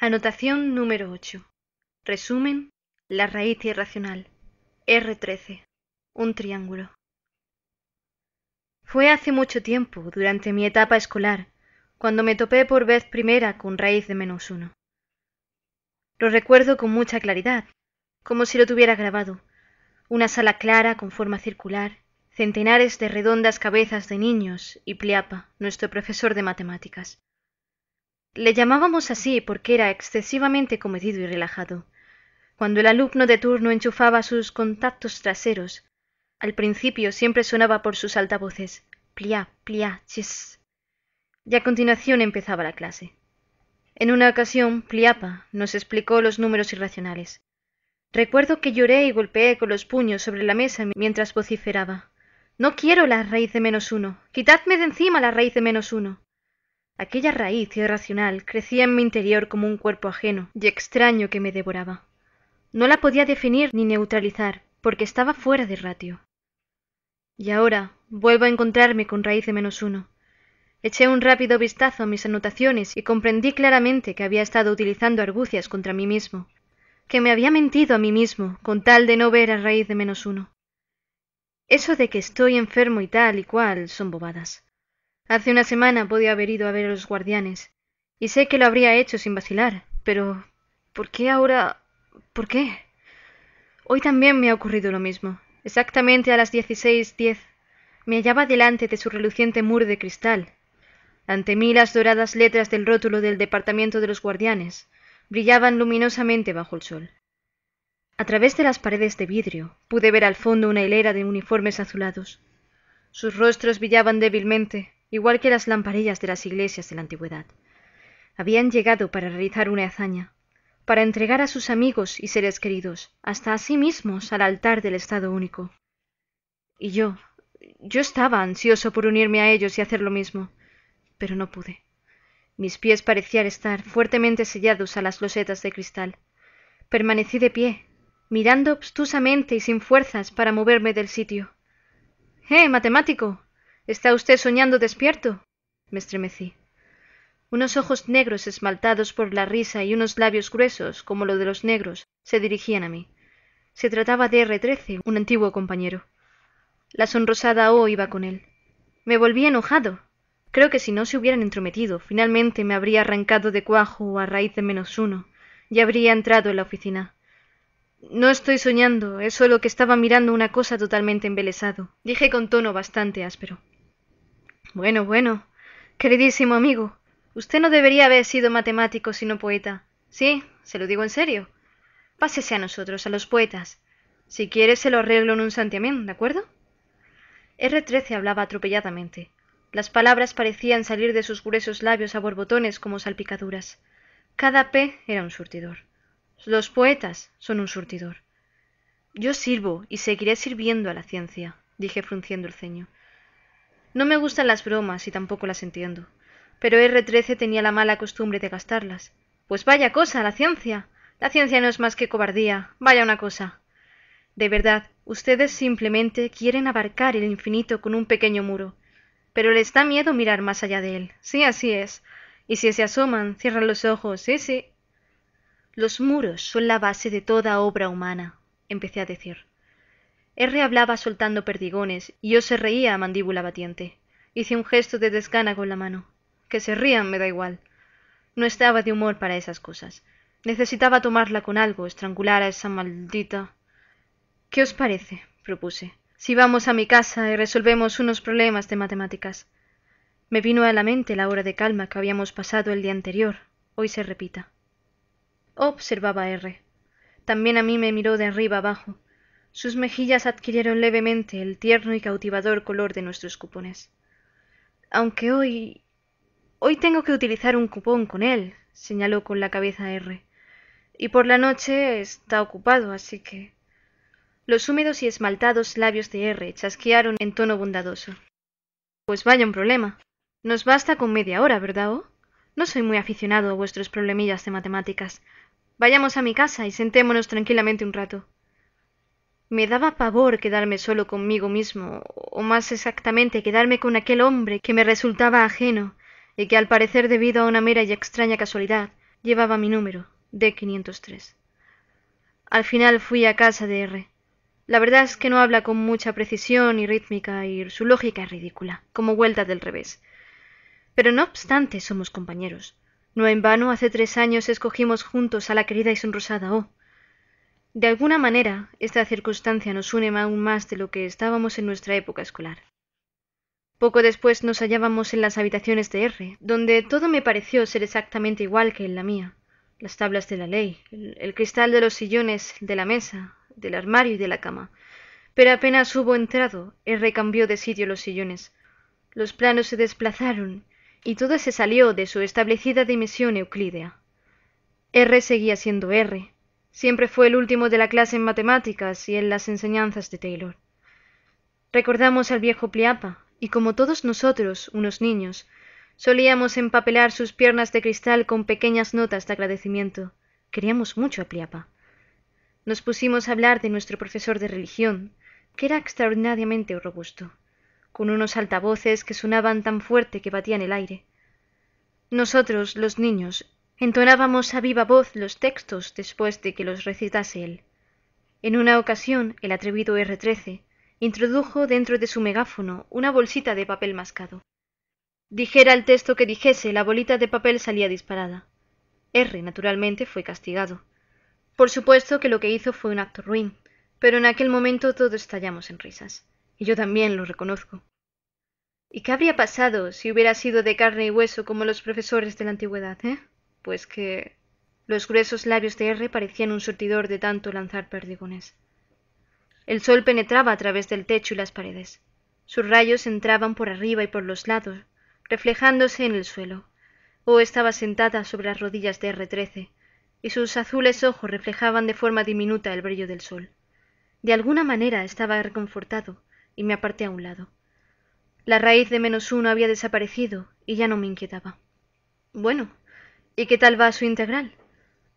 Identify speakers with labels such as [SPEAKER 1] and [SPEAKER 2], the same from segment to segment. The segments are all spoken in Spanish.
[SPEAKER 1] Anotación número 8. Resumen. La raíz irracional. R13. Un triángulo. Fue hace mucho tiempo, durante mi etapa escolar, cuando me topé por vez primera con raíz de menos uno. Lo recuerdo con mucha claridad, como si lo tuviera grabado. Una sala clara con forma circular, centenares de redondas cabezas de niños y Pliapa, nuestro profesor de matemáticas. Le llamábamos así porque era excesivamente comedido y relajado. Cuando el alumno de turno enchufaba sus contactos traseros, al principio siempre sonaba por sus altavoces plia, plia, chis. Y a continuación empezaba la clase. En una ocasión, Pliapa nos explicó los números irracionales. Recuerdo que lloré y golpeé con los puños sobre la mesa mientras vociferaba. No quiero la raíz de menos uno. Quitadme de encima la raíz de menos uno. Aquella raíz irracional crecía en mi interior como un cuerpo ajeno y extraño que me devoraba. No la podía definir ni neutralizar, porque estaba fuera de ratio. Y ahora vuelvo a encontrarme con raíz de menos uno. Eché un rápido vistazo a mis anotaciones y comprendí claramente que había estado utilizando argucias contra mí mismo, que me había mentido a mí mismo con tal de no ver a raíz de menos uno. Eso de que estoy enfermo y tal y cual son bobadas. Hace una semana podía haber ido a ver a los guardianes, y sé que lo habría hecho sin vacilar, pero ¿por qué ahora? ¿Por qué? Hoy también me ha ocurrido lo mismo. Exactamente a las 16.10 diez me hallaba delante de su reluciente muro de cristal. Ante mí las doradas letras del rótulo del departamento de los guardianes brillaban luminosamente bajo el sol. A través de las paredes de vidrio pude ver al fondo una hilera de uniformes azulados. Sus rostros brillaban débilmente, igual que las lamparillas de las iglesias de la antigüedad. Habían llegado para realizar una hazaña, para entregar a sus amigos y seres queridos, hasta a sí mismos, al altar del Estado único. Y yo, yo estaba ansioso por unirme a ellos y hacer lo mismo, pero no pude. Mis pies parecían estar fuertemente sellados a las losetas de cristal. Permanecí de pie, mirando obstusamente y sin fuerzas para moverme del sitio. ¡Eh, matemático! ¿Está usted soñando despierto? Me estremecí. Unos ojos negros esmaltados por la risa y unos labios gruesos, como los de los negros, se dirigían a mí. Se trataba de R13, un antiguo compañero. La sonrosada O iba con él. Me volví enojado. Creo que si no se hubieran entrometido, finalmente me habría arrancado de cuajo a raíz de menos uno y habría entrado en la oficina. No estoy soñando, es solo que estaba mirando una cosa totalmente embelesado, dije con tono bastante áspero. Bueno, bueno. Queridísimo amigo, usted no debería haber sido matemático sino poeta. Sí, se lo digo en serio. Pásese a nosotros, a los poetas. Si quiere, se lo arreglo en un santiamén, ¿de acuerdo? R13 hablaba atropelladamente. Las palabras parecían salir de sus gruesos labios a borbotones como salpicaduras. Cada P era un surtidor. Los poetas son un surtidor. Yo sirvo y seguiré sirviendo a la ciencia, dije frunciendo el ceño. No me gustan las bromas y tampoco las entiendo. Pero R13 tenía la mala costumbre de gastarlas. Pues vaya cosa, la ciencia. La ciencia no es más que cobardía. Vaya una cosa. De verdad, ustedes simplemente quieren abarcar el infinito con un pequeño muro. Pero les da miedo mirar más allá de él. Sí, así es. Y si se asoman, cierran los ojos. Sí, sí. Los muros son la base de toda obra humana, empecé a decir. R hablaba soltando perdigones y yo se reía a mandíbula batiente. Hice un gesto de desgana con la mano. Que se rían, me da igual. No estaba de humor para esas cosas. Necesitaba tomarla con algo, estrangular a esa maldita. ¿Qué os parece? propuse. Si vamos a mi casa y resolvemos unos problemas de matemáticas. Me vino a la mente la hora de calma que habíamos pasado el día anterior. Hoy se repita. Observaba R. También a mí me miró de arriba abajo. Sus mejillas adquirieron levemente el tierno y cautivador color de nuestros cupones. Aunque hoy... Hoy tengo que utilizar un cupón con él, señaló con la cabeza R. Y por la noche está ocupado, así que... Los húmedos y esmaltados labios de R chasquearon en tono bondadoso. Pues vaya un problema. Nos basta con media hora, ¿verdad? Oh? No soy muy aficionado a vuestros problemillas de matemáticas. Vayamos a mi casa y sentémonos tranquilamente un rato. Me daba pavor quedarme solo conmigo mismo, o más exactamente quedarme con aquel hombre que me resultaba ajeno y que al parecer debido a una mera y extraña casualidad llevaba mi número, D503. Al final fui a casa de R. La verdad es que no habla con mucha precisión y rítmica y su lógica es ridícula, como vuelta del revés. Pero no obstante somos compañeros. No en vano hace tres años escogimos juntos a la querida y sonrosada O, de alguna manera, esta circunstancia nos une aún más de lo que estábamos en nuestra época escolar. Poco después nos hallábamos en las habitaciones de R, donde todo me pareció ser exactamente igual que en la mía. Las tablas de la ley, el cristal de los sillones, de la mesa, del armario y de la cama. Pero apenas hubo entrado, R cambió de sitio los sillones. Los planos se desplazaron y todo se salió de su establecida dimensión euclídea. R seguía siendo R, Siempre fue el último de la clase en matemáticas y en las enseñanzas de Taylor. Recordamos al viejo Pliapa, y como todos nosotros, unos niños, solíamos empapelar sus piernas de cristal con pequeñas notas de agradecimiento. Queríamos mucho a Pliapa. Nos pusimos a hablar de nuestro profesor de religión, que era extraordinariamente robusto, con unos altavoces que sonaban tan fuerte que batían el aire. Nosotros, los niños, Entonábamos a viva voz los textos después de que los recitase él. En una ocasión, el atrevido R13 introdujo dentro de su megáfono una bolsita de papel mascado. Dijera el texto que dijese, la bolita de papel salía disparada. R, naturalmente, fue castigado. Por supuesto que lo que hizo fue un acto ruin, pero en aquel momento todos estallamos en risas, y yo también lo reconozco. ¿Y qué habría pasado si hubiera sido de carne y hueso como los profesores de la antigüedad, eh? pues que los gruesos labios de R parecían un surtidor de tanto lanzar perdigones. El sol penetraba a través del techo y las paredes. Sus rayos entraban por arriba y por los lados, reflejándose en el suelo. O estaba sentada sobre las rodillas de R13, y sus azules ojos reflejaban de forma diminuta el brillo del sol. De alguna manera estaba reconfortado, y me aparté a un lado. La raíz de menos uno había desaparecido, y ya no me inquietaba. Bueno, ¿Y qué tal va su integral?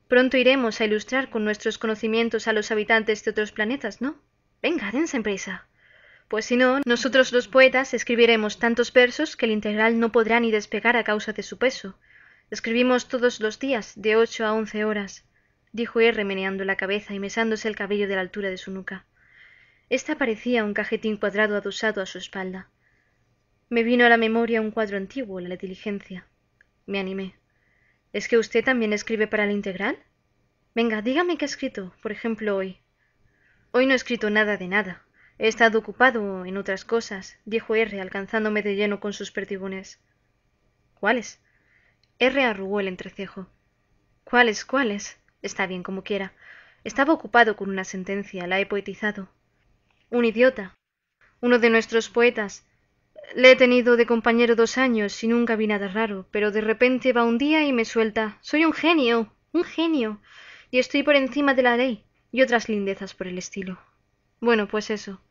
[SPEAKER 1] Pronto iremos a ilustrar con nuestros conocimientos a los habitantes de otros planetas, ¿no? Venga, dense empresa. Pues si no, nosotros los poetas escribiremos tantos versos que el integral no podrá ni despegar a causa de su peso. Escribimos todos los días, de ocho a once horas, dijo él remeneando la cabeza y mesándose el cabello de la altura de su nuca. Esta parecía un cajetín cuadrado adosado a su espalda. Me vino a la memoria un cuadro antiguo, la diligencia. Me animé. ¿Es que usted también escribe para la integral? Venga, dígame qué ha escrito, por ejemplo, hoy. Hoy no he escrito nada de nada. He estado ocupado en otras cosas, dijo R, alcanzándome de lleno con sus pertigones. ¿Cuáles? R arrugó el entrecejo. ¿Cuáles, cuáles? Está bien, como quiera. Estaba ocupado con una sentencia, la he poetizado. Un idiota. Uno de nuestros poetas, le he tenido de compañero dos años y nunca vi nada raro, pero de repente va un día y me suelta. Soy un genio, un genio, y estoy por encima de la ley, y otras lindezas por el estilo. Bueno, pues eso.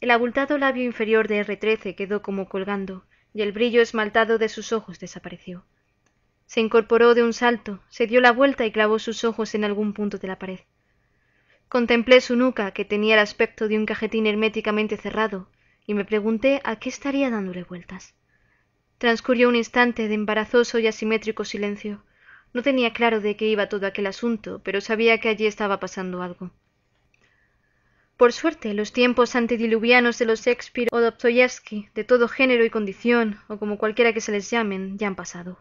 [SPEAKER 1] El abultado labio inferior de R13 quedó como colgando, y el brillo esmaltado de sus ojos desapareció. Se incorporó de un salto, se dio la vuelta y clavó sus ojos en algún punto de la pared. Contemplé su nuca, que tenía el aspecto de un cajetín herméticamente cerrado, y me pregunté a qué estaría dándole vueltas. Transcurrió un instante de embarazoso y asimétrico silencio. No tenía claro de qué iba todo aquel asunto, pero sabía que allí estaba pasando algo. Por suerte, los tiempos antediluvianos de los Shakespeare o Dostoyevsky, de todo género y condición, o como cualquiera que se les llamen, ya han pasado.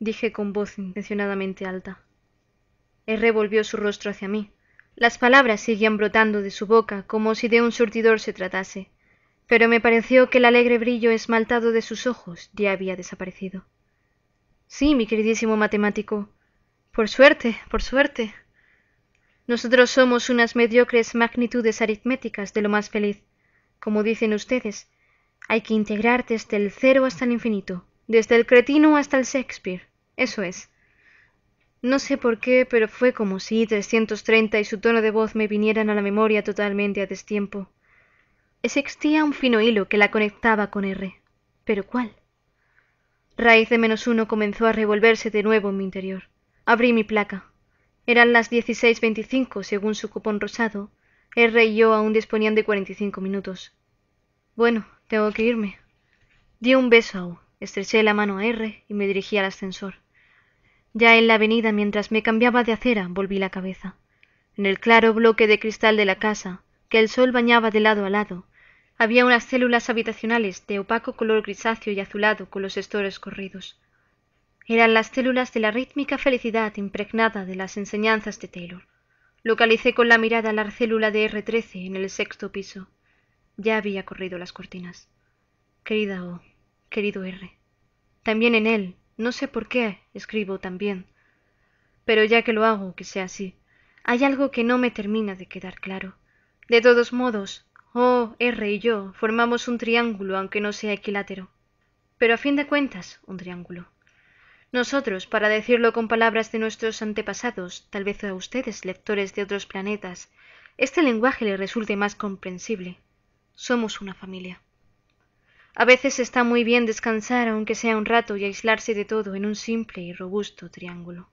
[SPEAKER 1] Dije con voz intencionadamente alta. Él revolvió su rostro hacia mí. Las palabras seguían brotando de su boca como si de un surtidor se tratase pero me pareció que el alegre brillo esmaltado de sus ojos ya había desaparecido. Sí, mi queridísimo matemático. Por suerte, por suerte. Nosotros somos unas mediocres magnitudes aritméticas de lo más feliz. Como dicen ustedes, hay que integrar desde el cero hasta el infinito, desde el cretino hasta el Shakespeare. Eso es. No sé por qué, pero fue como si 330 y su tono de voz me vinieran a la memoria totalmente a destiempo. Existía un fino hilo que la conectaba con R. ¿Pero cuál? Raíz de menos uno comenzó a revolverse de nuevo en mi interior. Abrí mi placa. Eran las veinticinco según su cupón rosado. R y yo aún disponían de 45 minutos. Bueno, tengo que irme. Di un beso a U, estreché la mano a R y me dirigí al ascensor. Ya en la avenida, mientras me cambiaba de acera, volví la cabeza. En el claro bloque de cristal de la casa, que el sol bañaba de lado a lado, había unas células habitacionales de opaco color grisáceo y azulado con los estores corridos. Eran las células de la rítmica felicidad impregnada de las enseñanzas de Taylor. Localicé con la mirada la célula de R13 en el sexto piso. Ya había corrido las cortinas. Querida O, querido R. También en él, no sé por qué, escribo también. Pero ya que lo hago, que sea así. Hay algo que no me termina de quedar claro. De todos modos, Oh, R y yo formamos un triángulo, aunque no sea equilátero. Pero a fin de cuentas, un triángulo. Nosotros, para decirlo con palabras de nuestros antepasados, tal vez a ustedes, lectores de otros planetas, este lenguaje les resulte más comprensible. Somos una familia. A veces está muy bien descansar, aunque sea un rato, y aislarse de todo en un simple y robusto triángulo.